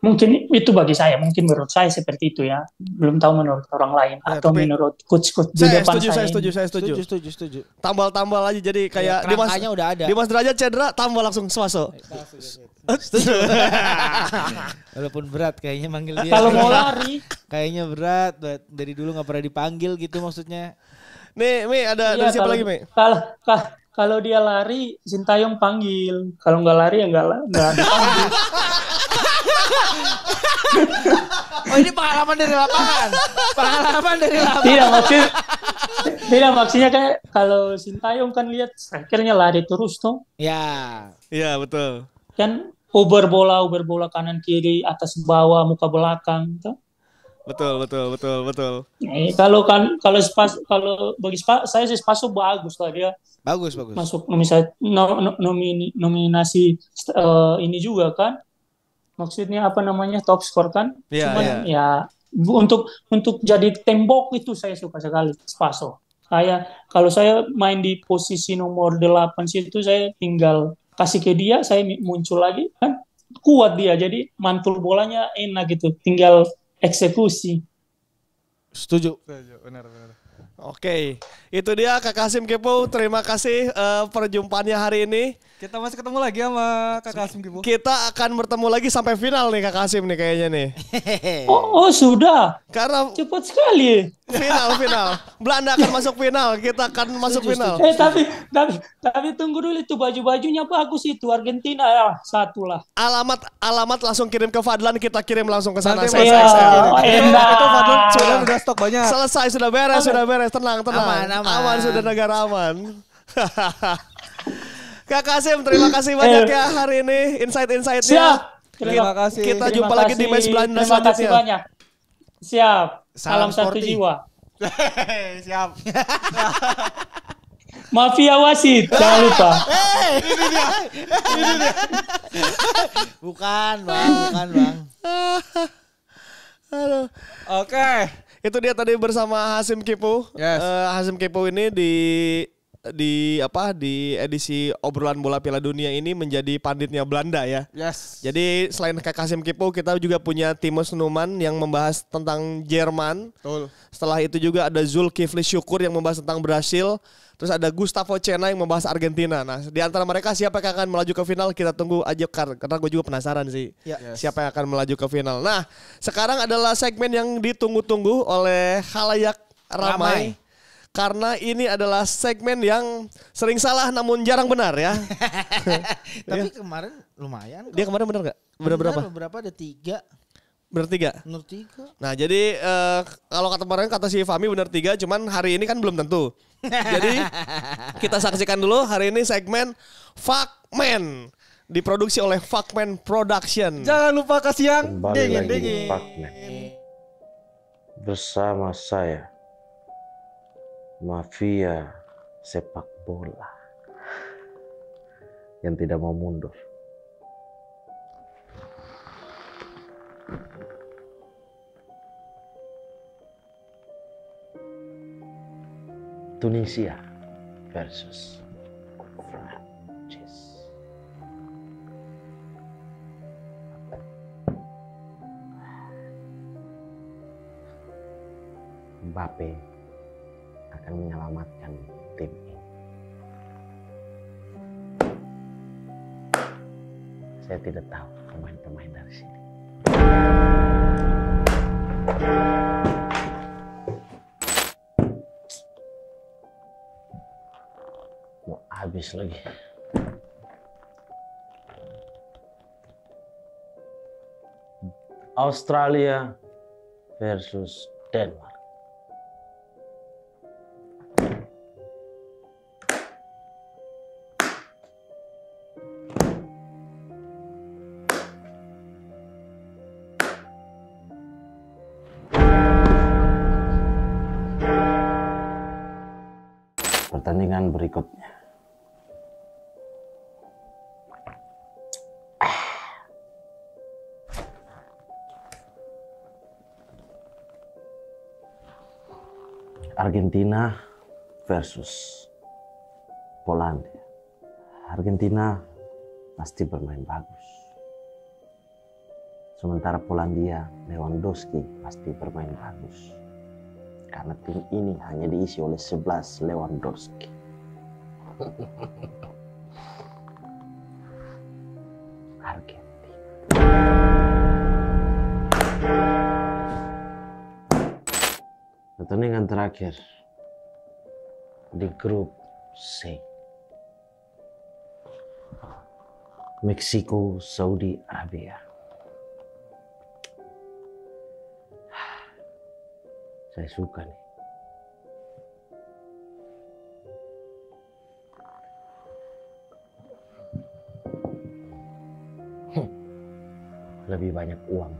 mungkin itu bagi saya mungkin menurut saya seperti itu ya belum tahu menurut orang lain ya, atau tapi, menurut coach coach di saya depan setuju, saya setuju saya setuju setuju setuju setuju tambal tambal aja jadi ya, kayak ya, Dimas udah ada Dimas Derajat cedera tambal langsung swaso setuju walaupun berat kayaknya manggil dia kalau mau lari kayaknya berat dari dulu nggak pernah dipanggil gitu maksudnya Nih, Mi, ada iya, dari siapa kalau, lagi, Mi? Kalau, kalau, kalau dia lari, Sintayong panggil. Kalau nggak lari, ya nggak lah oh ini pengalaman dari lapangan. Pengalaman dari lapangan. Tidak maksud Tidak maksudnya kayak kalau Sintayong kan lihat akhirnya lari terus tuh. Ya. Iya betul. Kan uber bola uber bola kanan kiri atas bawah muka belakang tuh. Betul betul betul betul. Nah, kalau kan kalau spas kalau bagi spas saya sih spaso bagus lah dia. Bagus bagus. Masuk nominasi no, nominasi uh, eh, ini juga kan maksudnya apa namanya top score kan yeah, cuman yeah. ya untuk untuk jadi tembok itu saya suka sekali Spaso Kayak kalau saya main di posisi nomor 8 situ saya tinggal kasih ke dia saya muncul lagi kan kuat dia jadi mantul bolanya enak gitu tinggal eksekusi setuju benar benar Oke, itu dia Kak Kasim Kepo. Terima kasih uh, perjumpaannya hari ini. Kita masih ketemu lagi sama Kak Kasim Kepo. Kita akan bertemu lagi sampai final nih Kak Kasim nih kayaknya nih. Oh, oh sudah. Karena cepat sekali. Final final. Belanda akan masuk final. Kita akan masuk Just, final. Eh tapi tapi tapi tunggu dulu itu baju-bajunya bagus itu Argentina ya satu lah. Alamat alamat langsung kirim ke Fadlan kita kirim langsung ke sana. Selesai. Itu, itu Fadlan ah. sudah sudah stok banyak. Selesai sudah beres sudah beres. Polres, tenang, tenang. Aman, aman. Aman, sudah negara aman. Kak Kasim, terima kasih banyak eh. ya hari ini insight insight Siap. Terima kasih. Kita terima jumpa kasih. lagi di match Belanda terima selanjutnya. Terima kasih banyak. Siap. Salam, Salam satu jiwa. Siap. Mafia wasit, jangan lupa. Hey, ini dia. Ini dia. Bukan, Bang, bukan, Bang. Oke. Okay itu dia tadi bersama Hasim Kipu. Yes. Uh, Hasim Kipu ini di di apa di edisi obrolan bola Piala Dunia ini menjadi panditnya Belanda ya. Yes. Jadi selain Kak Hasim Kipo kita juga punya Timus Numan yang membahas tentang Jerman. Betul. Setelah itu juga ada Zulkifli Syukur yang membahas tentang Brasil. Terus ada Gustavo Cena yang membahas Argentina. Nah, di antara mereka siapa yang akan melaju ke final kita tunggu aja karena gue juga penasaran sih ya. yes. siapa yang akan melaju ke final. Nah, sekarang adalah segmen yang ditunggu-tunggu oleh halayak ramai. ramai. Karena ini adalah segmen yang sering salah namun jarang benar ya. Tapi iya. kemarin lumayan. Dia kemarin benar gak? Benar berapa? Beberapa ada tiga. Benar tiga? Benar tiga. Nah jadi uh, kalau kata kemarin kata si Fami benar tiga, cuman hari ini kan belum tentu. jadi kita saksikan dulu hari ini segmen Man diproduksi oleh Man Production. Jangan lupa kasih yang Kembali dingin lagi dingin. Bersama saya mafia sepak bola yang tidak mau mundur. Tunisia versus Prancis. Mbappe akan menyelamatkan tim ini. Saya tidak tahu pemain-pemain dari sini. habis lagi Australia versus Denmark Argentina versus Polandia. Argentina pasti bermain bagus. Sementara Polandia, Lewandowski pasti bermain bagus. Karena tim ini hanya diisi oleh 11 Lewandowski. Pertandingan terakhir di grup C. Meksiko, Saudi Arabia. Saya suka nih. Hmm. Lebih banyak uang.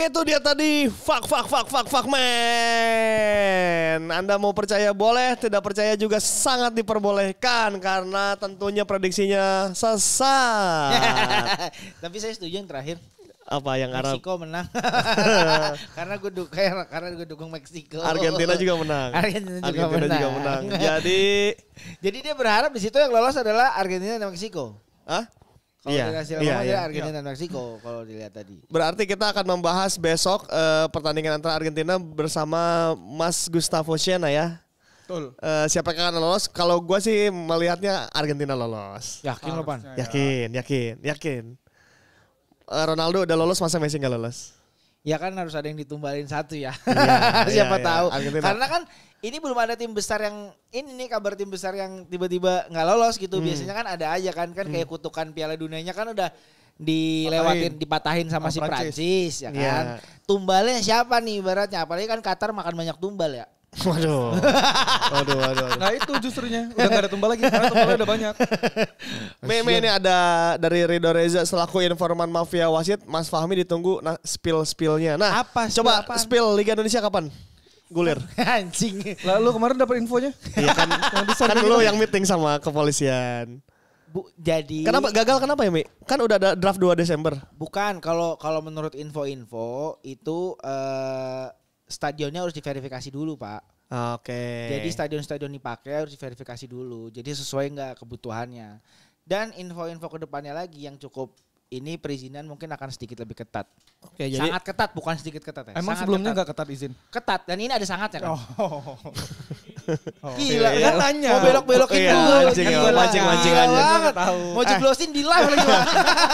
Itu dia tadi fuck fuck fuck fuck fuck man. Anda mau percaya boleh, tidak percaya juga sangat diperbolehkan karena tentunya prediksinya sesat. Tapi saya setuju yang terakhir apa yang Arab Meksiko menang karena gue dukung karena gue dukung Meksiko Argentina juga menang Argentina juga, Argentina menang. juga menang jadi jadi dia berharap di situ yang lolos adalah Argentina dan Meksiko Hah? Kalau iya, dikasih iya, kan yeah. Argentina yeah. dan Meksiko kalau dilihat tadi. Berarti kita akan membahas besok uh, pertandingan antara Argentina bersama Mas Gustavo Siena ya. Betul. Uh, eh, siapa yang akan lolos? Kalau gue sih melihatnya Argentina lolos. Yakin lo Pan? Yakin, yakin, yakin. Uh, Ronaldo udah lolos masa Messi nggak lolos? Ya kan harus ada yang ditumbalin satu ya. Yeah, siapa yeah, iya. tahu. Yeah. Karena kan ini belum ada tim besar yang ini nih kabar tim besar yang tiba-tiba nggak lolos gitu. Hmm. Biasanya kan ada aja kan kan hmm. kayak kutukan Piala Dunianya kan udah dilewatin, Patahin. dipatahin sama oh, si Prancis ya iya. kan. Yeah. Tumbalnya siapa nih ibaratnya? Apalagi kan Qatar makan banyak tumbal ya. Waduh. waduh, waduh, waduh. Nah itu justrunya udah gak ada tumbal lagi karena tumbalnya udah banyak. Meme ini ada dari Ridho Reza selaku informan mafia wasit Mas Fahmi ditunggu nah, spill spillnya. Nah apa? coba apaan? spill Liga Indonesia kapan? gulir. Anjing. Lalu kemarin dapat infonya? Iya kan. kan gitu. lu yang meeting sama kepolisian. Bu, jadi Kenapa gagal kenapa ya, Mi? Kan udah ada draft 2 Desember. Bukan, kalau kalau menurut info-info itu eh, stadionnya harus diverifikasi dulu, Pak. Ah, oke. Jadi stadion-stadion dipakai harus diverifikasi dulu. Jadi sesuai enggak kebutuhannya. Dan info-info kedepannya lagi yang cukup ini perizinan mungkin akan sedikit lebih ketat. Oke, jadi sangat ketat bukan sedikit ketat ya. Emang sebelumnya nggak ketat. ketat izin? Ketat dan ini ada sangatnya kan. Oh. oh. Iya, kan iya. oh iya, gila, iya, tanya. Mau belok-belokin itu, iya, dulu. anjing, Tahu. Mau eh. jeblosin di live lagi.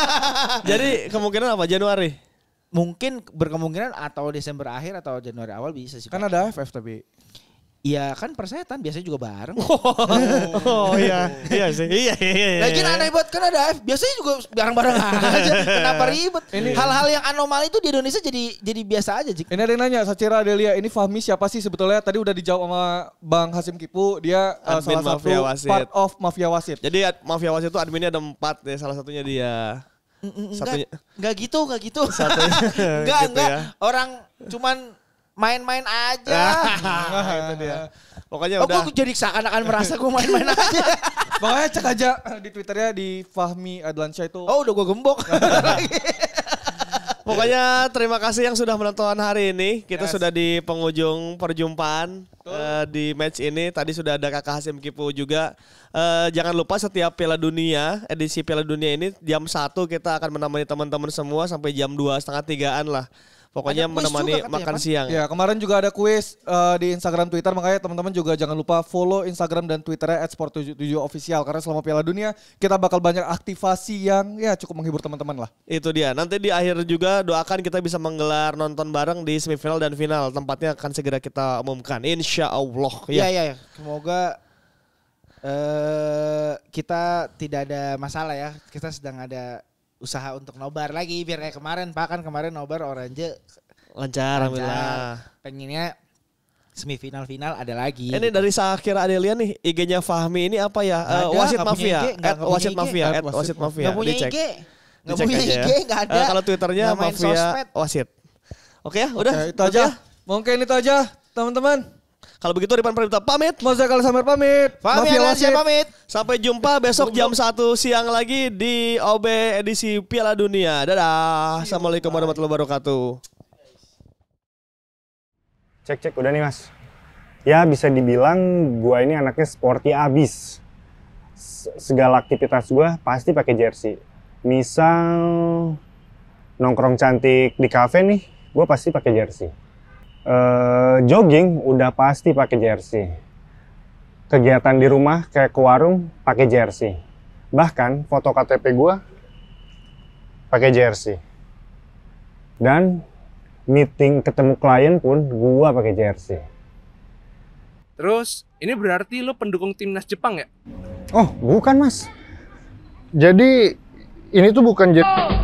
jadi kemungkinan apa Januari? Mungkin berkemungkinan atau Desember akhir atau Januari awal bisa sih. Kan ada FF tapi. Iya kan persetan biasanya juga bareng. Oh, oh iya, iya sih. Iya, iya, iya. iya. Lagian aneh buat kan ada biasanya juga bareng-bareng aja. Kenapa ribet? hal-hal yang anomali itu di Indonesia jadi jadi biasa aja, Cik. Ini ada yang nanya, Sacira Delia, ini Fahmi siapa sih sebetulnya? Tadi udah dijawab sama Bang Hasim Kipu, dia eh, admin salah satu mafia wasit. part of Mafia Wasit. Jadi Mafia Wasit itu adminnya ada empat, ya, salah satunya dia. Satunya. Enggak, enggak gitu, enggak gitu. Satunya, enggak, gitu enggak. Ya. Orang cuman main-main aja. Ah, nah, itu dia. Nah, nah. Pokoknya oh, udah. Gue jadi seakan-akan merasa gue main-main aja. Pokoknya cek aja eh, di Twitternya di Fahmi Adlansyah itu. Oh udah gue gembok. Pokoknya terima kasih yang sudah menonton hari ini. Kita yes. sudah di penghujung perjumpaan uh, di match ini. Tadi sudah ada Kakak Hasim Kipu juga. Uh, jangan lupa setiap Piala Dunia, edisi Piala Dunia ini jam 1 kita akan menemani teman-teman semua sampai jam dua setengah tigaan lah. Pokoknya menemani juga, makan ya, siang. Ya, kemarin juga ada kuis uh, di Instagram Twitter makanya teman-teman juga jangan lupa follow Instagram dan Twitternya @sport77official karena selama Piala Dunia kita bakal banyak aktivasi yang ya cukup menghibur teman-teman lah. Itu dia. Nanti di akhir juga doakan kita bisa menggelar nonton bareng di semifinal dan final. Tempatnya akan segera kita umumkan insya Allah. Ya, ya, ya. ya. Semoga uh, kita tidak ada masalah ya. Kita sedang ada usaha untuk nobar lagi biar kayak kemarin Pak kan kemarin nobar orange lancar, alhamdulillah. Pengennya semifinal final ada lagi. Eh, ini gitu. dari Sakira Adelia nih IG-nya Fahmi ini apa ya? Ada, uh, wasit Mafia. wasit Mafia. At wasit Mafia. nggak punya Dicek. IG. Gak punya IG, ya. nggak eh, ada. Uh, kalau Twitternya Mafia Wasit. Oke ya, udah. itu aja. Ya. Mungkin itu aja, teman-teman. Kalau begitu Ripan Pramita pamit. Moza Samar pamit. Mafia Wasit pamit. Sampai jumpa besok jam 1 siang lagi di OB edisi Piala Dunia. Dadah. Assalamualaikum warahmatullahi wabarakatuh. Cek cek udah nih mas. Ya bisa dibilang gua ini anaknya sporty abis. Segala aktivitas gua pasti pakai jersey. Misal nongkrong cantik di kafe nih, gue pasti pakai jersey eh, jogging udah pasti pakai jersey. Kegiatan di rumah kayak ke warung pakai jersey. Bahkan foto KTP gua pakai jersey. Dan meeting ketemu klien pun gua pakai jersey. Terus, ini berarti lo pendukung timnas Jepang ya? Oh, bukan mas. Jadi, ini tuh bukan Jepang.